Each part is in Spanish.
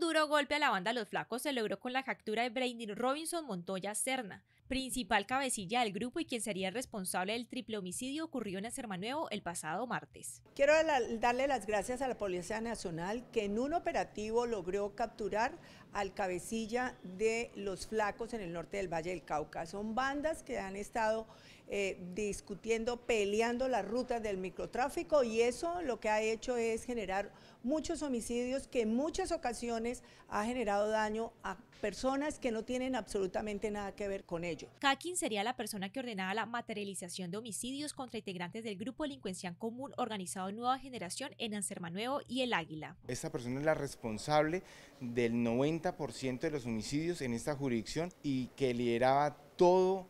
duro golpe a la banda Los Flacos se logró con la captura de Brandon Robinson Montoya Cerna, principal cabecilla del grupo y quien sería el responsable del triple homicidio ocurrió en Nuevo el pasado martes. Quiero darle las gracias a la Policía Nacional que en un operativo logró capturar al cabecilla de los flacos en el norte del Valle del Cauca. Son bandas que han estado eh, discutiendo, peleando las rutas del microtráfico y eso lo que ha hecho es generar muchos homicidios que en muchas ocasiones ha generado daño a personas que no tienen absolutamente nada que ver con ellos. Kakin sería la persona que ordenaba la materialización de homicidios contra integrantes del grupo delincuencial común organizado Nueva Generación en Ansermanuevo y El Águila. Esta persona es la responsable del 90% de los homicidios en esta jurisdicción y que lideraba todo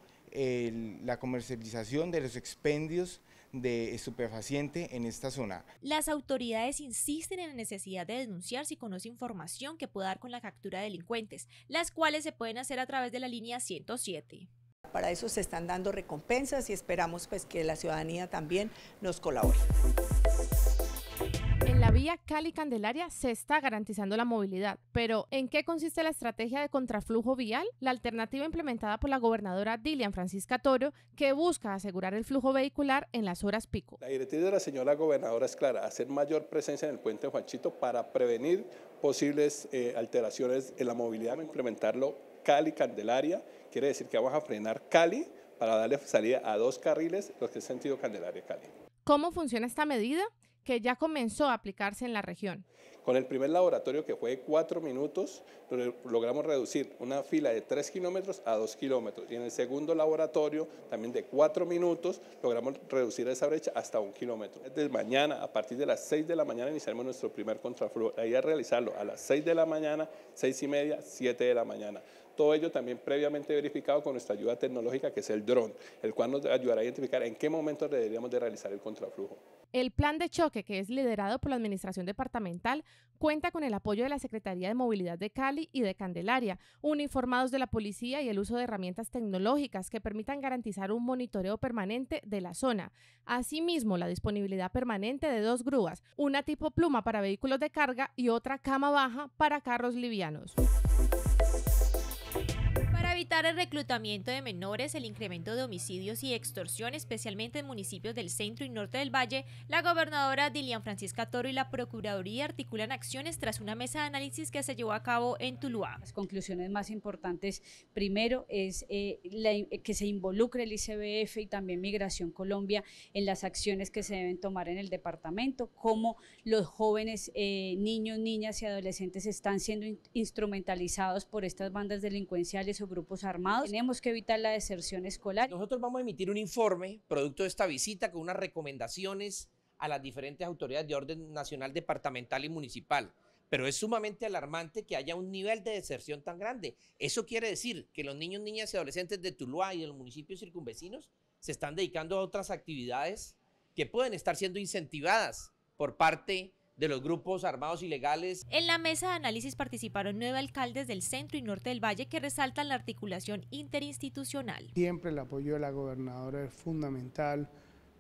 la comercialización de los expendios de estupefaciente en esta zona. Las autoridades insisten en la necesidad de denunciar si conoce información que pueda dar con la captura de delincuentes, las cuales se pueden hacer a través de la línea 107. Para eso se están dando recompensas y esperamos pues que la ciudadanía también nos colabore vía Cali Candelaria se está garantizando la movilidad, pero ¿en qué consiste la estrategia de contraflujo vial? La alternativa implementada por la gobernadora Dilian Francisca Toro, que busca asegurar el flujo vehicular en las horas pico. La directiva de la señora gobernadora es clara, hacer mayor presencia en el puente Juanchito para prevenir posibles eh, alteraciones en la movilidad, implementarlo Cali Candelaria, quiere decir que vamos a frenar Cali para darle salida a dos carriles, los que es sentido Candelaria Cali. ¿Cómo funciona esta medida? que ya comenzó a aplicarse en la región. Con el primer laboratorio que fue de cuatro minutos, logramos reducir una fila de tres kilómetros a dos kilómetros. Y en el segundo laboratorio, también de cuatro minutos, logramos reducir esa brecha hasta un kilómetro. Desde mañana, a partir de las seis de la mañana, iniciaremos nuestro primer contraflujo. Ahí a realizarlo a las seis de la mañana, seis y media, siete de la mañana. Todo ello también previamente verificado con nuestra ayuda tecnológica, que es el dron, el cual nos ayudará a identificar en qué momento deberíamos de realizar el contraflujo. El plan de choque, que es liderado por la Administración Departamental, cuenta con el apoyo de la Secretaría de Movilidad de Cali y de Candelaria, uniformados de la policía y el uso de herramientas tecnológicas que permitan garantizar un monitoreo permanente de la zona. Asimismo, la disponibilidad permanente de dos grúas, una tipo pluma para vehículos de carga y otra cama baja para carros livianos el reclutamiento de menores, el incremento de homicidios y extorsión, especialmente en municipios del centro y norte del Valle, la gobernadora Dilian Francisca Toro y la Procuraduría articulan acciones tras una mesa de análisis que se llevó a cabo en Tuluá. Las conclusiones más importantes, primero, es eh, la, que se involucre el ICBF y también Migración Colombia en las acciones que se deben tomar en el departamento, cómo los jóvenes, eh, niños, niñas y adolescentes están siendo instrumentalizados por estas bandas delincuenciales o grupos armados. Tenemos que evitar la deserción escolar. Nosotros vamos a emitir un informe producto de esta visita con unas recomendaciones a las diferentes autoridades de orden nacional, departamental y municipal. Pero es sumamente alarmante que haya un nivel de deserción tan grande. Eso quiere decir que los niños, niñas y adolescentes de Tuluá y de los municipios circunvecinos se están dedicando a otras actividades que pueden estar siendo incentivadas por parte de los grupos armados ilegales. En la mesa de análisis participaron nueve alcaldes del centro y norte del Valle que resaltan la articulación interinstitucional. Siempre el apoyo de la gobernadora es fundamental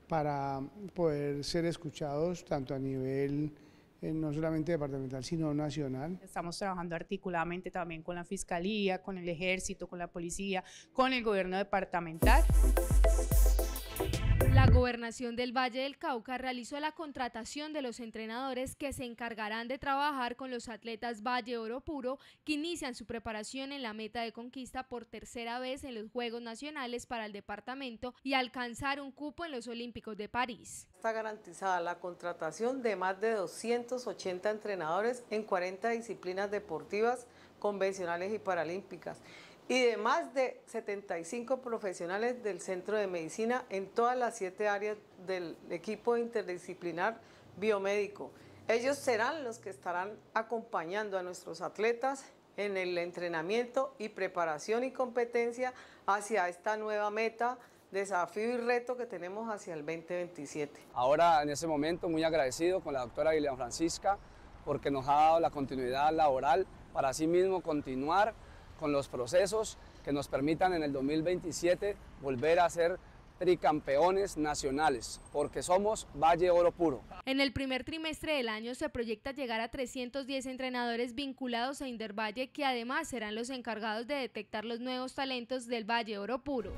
para poder ser escuchados tanto a nivel eh, no solamente departamental, sino nacional. Estamos trabajando articuladamente también con la Fiscalía, con el Ejército, con la Policía, con el Gobierno Departamental. Gobernación del Valle del Cauca realizó la contratación de los entrenadores que se encargarán de trabajar con los atletas Valle Oro Puro que inician su preparación en la meta de conquista por tercera vez en los Juegos Nacionales para el departamento y alcanzar un cupo en los Olímpicos de París. Está garantizada la contratación de más de 280 entrenadores en 40 disciplinas deportivas, convencionales y paralímpicas y de más de 75 profesionales del Centro de Medicina en todas las siete áreas del equipo interdisciplinar biomédico. Ellos serán los que estarán acompañando a nuestros atletas en el entrenamiento y preparación y competencia hacia esta nueva meta, desafío y reto que tenemos hacia el 2027. Ahora, en ese momento, muy agradecido con la doctora Guillermo Francisca porque nos ha dado la continuidad laboral para así mismo continuar con los procesos que nos permitan en el 2027 volver a ser tricampeones nacionales, porque somos Valle Oro Puro. En el primer trimestre del año se proyecta llegar a 310 entrenadores vinculados a Indervalle que además serán los encargados de detectar los nuevos talentos del Valle Oro Puro.